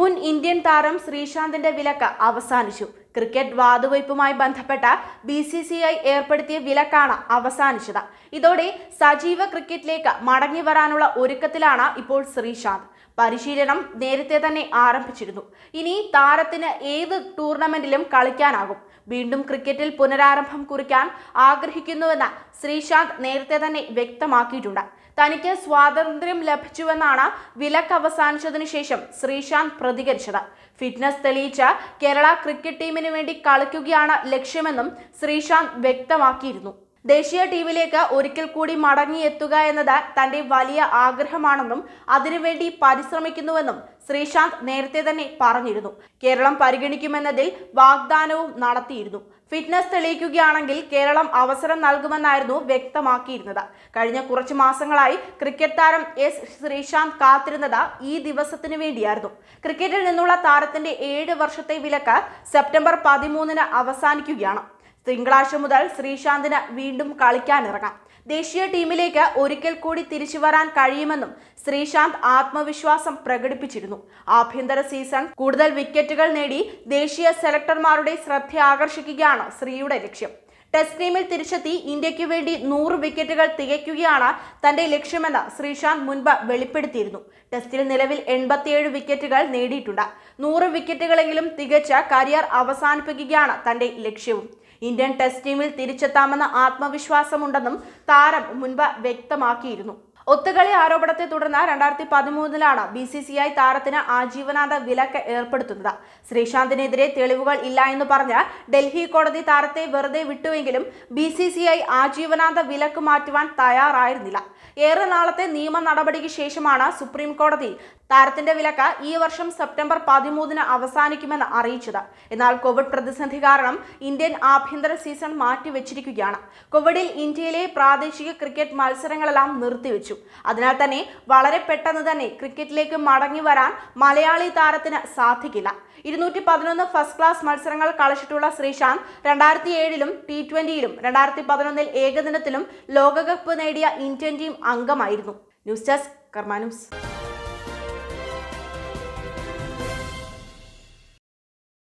മുൻ ഇന്ത്യൻ താരം ശ്രീശാന്തിന്റെ വിലക്ക് അവസാനിച്ചു ക്രിക്കറ്റ് വാതുവയ്പുമായി ബന്ധപ്പെട്ട ബി സി സി ഐ ഏർപ്പെടുത്തിയ വിലക്കാണ് അവസാനിച്ചത് ഇതോടെ സജീവ ക്രിക്കറ്റിലേക്ക് മടങ്ങി വരാനുള്ള ഒരുക്കത്തിലാണ് ഇപ്പോൾ ശ്രീശാന്ത് പരിശീലനം നേരത്തെ തന്നെ ആരംഭിച്ചിരുന്നു ഇനി താരത്തിന് ഏത് ടൂർണമെന്റിലും കളിക്കാനാകും വീണ്ടും ക്രിക്കറ്റിൽ പുനരാരംഭം കുറിക്കാൻ ആഗ്രഹിക്കുന്നുവെന്ന് ശ്രീശാന്ത് നേരത്തെ തന്നെ വ്യക്തമാക്കിയിട്ടുണ്ട് തനിക്ക് സ്വാതന്ത്ര്യം ലഭിച്ചുവെന്നാണ് വിലക്ക് അവസാനിച്ചതിനു ശേഷം ശ്രീശാന്ത് പ്രതികരിച്ചത് ഫിറ്റ്നസ് തെളിയിച്ച കേരള ക്രിക്കറ്റ് ടീമിനു വേണ്ടി കളിക്കുകയാണ് ലക്ഷ്യമെന്നും ശ്രീശാന്ത് വ്യക്തമാക്കിയിരുന്നു ദേശീയ ടീമിലേക്ക് ഒരിക്കൽ കൂടി മടങ്ങിയെത്തുക എന്നത് തന്റെ വലിയ ആഗ്രഹമാണെന്നും അതിനുവേണ്ടി പരിശ്രമിക്കുന്നുവെന്നും ശ്രീശാന്ത് നേരത്തെ തന്നെ പറഞ്ഞിരുന്നു കേരളം പരിഗണിക്കുമെന്നതിൽ വാഗ്ദാനവും നടത്തിയിരുന്നു ഫിറ്റ്നസ് തെളിയിക്കുകയാണെങ്കിൽ കേരളം അവസരം നൽകുമെന്നായിരുന്നു വ്യക്തമാക്കിയിരുന്നത് കഴിഞ്ഞ കുറച്ച് മാസങ്ങളായി ക്രിക്കറ്റ് താരം എസ് ശ്രീശാന്ത് കാത്തിരുന്നത് ഈ ദിവസത്തിനു വേണ്ടിയായിരുന്നു ക്രിക്കറ്റിൽ നിന്നുള്ള താരത്തിന്റെ ഏഴ് വർഷത്തെ വിലക്ക് സെപ്റ്റംബർ പതിമൂന്നിന് അവസാനിക്കുകയാണ് തിങ്കളാഴ്ച മുതൽ ശ്രീശാന്തിന് വീണ്ടും കളിക്കാനിറങ്ങാം ദേശീയ ടീമിലേക്ക് ഒരിക്കൽ കൂടി തിരിച്ചു വരാൻ കഴിയുമെന്നും ശ്രീശാന്ത് ആത്മവിശ്വാസം പ്രകടിപ്പിച്ചിരുന്നു ആഭ്യന്തര സീസൺ കൂടുതൽ വിക്കറ്റുകൾ നേടി ദേശീയ സെലക്ടർമാരുടെ ശ്രദ്ധ ആകർഷിക്കുകയാണ് ശ്രീയുടെ ലക്ഷ്യം ടെസ്റ്റ് ടീമിൽ തിരിച്ചെത്തി ഇന്ത്യയ്ക്ക് വേണ്ടി നൂറ് വിക്കറ്റുകൾ തികയ്ക്കുകയാണ് തന്റെ ലക്ഷ്യമെന്ന് ശ്രീശാന്ത് മുൻപ് വെളിപ്പെടുത്തിയിരുന്നു ടെസ്റ്റിൽ നിലവിൽ എൺപത്തിയേഴ് വിക്കറ്റുകൾ നേടിയിട്ടുണ്ട് നൂറ് വിക്കറ്റുകളെങ്കിലും തികച്ച കരിയർ അവസാനിപ്പിക്കുകയാണ് തന്റെ ലക്ഷ്യവും ഇന്ത്യൻ ടെസ്റ്റ് ടീമിൽ തിരിച്ചെത്താമെന്ന ആത്മവിശ്വാസമുണ്ടെന്നും താരം മുൻപ് വ്യക്തമാക്കിയിരുന്നു ഒത്തുകളി ആരോപണത്തെ തുടർന്ന് രണ്ടായിരത്തി പതിമൂന്നിലാണ് ബി സി സി ഐ താരത്തിന് ആജീവനാന്ത വിലക്ക് ഏർപ്പെടുത്തുന്നത് ശ്രീശാന്തിനെതിരെ തെളിവുകൾ ഇല്ല എന്ന് പറഞ്ഞ് ഡൽഹി കോടതി താരത്തെ വെറുതെ വിട്ടുവെങ്കിലും ബി സി സി ഐ ആജീവനാന്ത വിലക്ക് മാറ്റുവാൻ തയ്യാറായിരുന്നില്ല ഏറെ നാളത്തെ നിയമ നടപടിക്ക് ശേഷമാണ് സുപ്രീം കോടതി താരത്തിന്റെ വിലക്ക് ഈ വർഷം സെപ്റ്റംബർ പതിമൂന്നിന് അവസാനിക്കുമെന്ന് അറിയിച്ചത് എന്നാൽ കോവിഡ് പ്രതിസന്ധി കാരണം ഇന്ത്യൻ ആഭ്യന്തര സീസൺ മാറ്റിവെച്ചിരിക്കുകയാണ് കോവിഡിൽ ഇന്ത്യയിലെ പ്രാദേശിക ക്രിക്കറ്റ് മത്സരങ്ങളെല്ലാം നിർത്തിവെച്ചു അതിനാൽ തന്നെ വളരെ പെട്ടെന്ന് തന്നെ ക്രിക്കറ്റിലേക്ക് മടങ്ങി വരാൻ മലയാളി താരത്തിന് സാധിക്കില്ല ഇരുന്നൂറ്റി പതിനൊന്ന് ഫസ്റ്റ് ക്ലാസ് മത്സരങ്ങൾ കളിച്ചിട്ടുള്ള ശ്രീശാന്ത് രണ്ടായിരത്തി ഏഴിലും ടി ട്വന്റിയിലും രണ്ടായിരത്തി പതിനൊന്നിൽ ഏകദിനത്തിലും ലോകകപ്പ് നേടിയ ഇന്ത്യൻ ടീം അംഗമായിരുന്നു ന്യൂസ് ഡെസ്ക് കർമാനൂസ്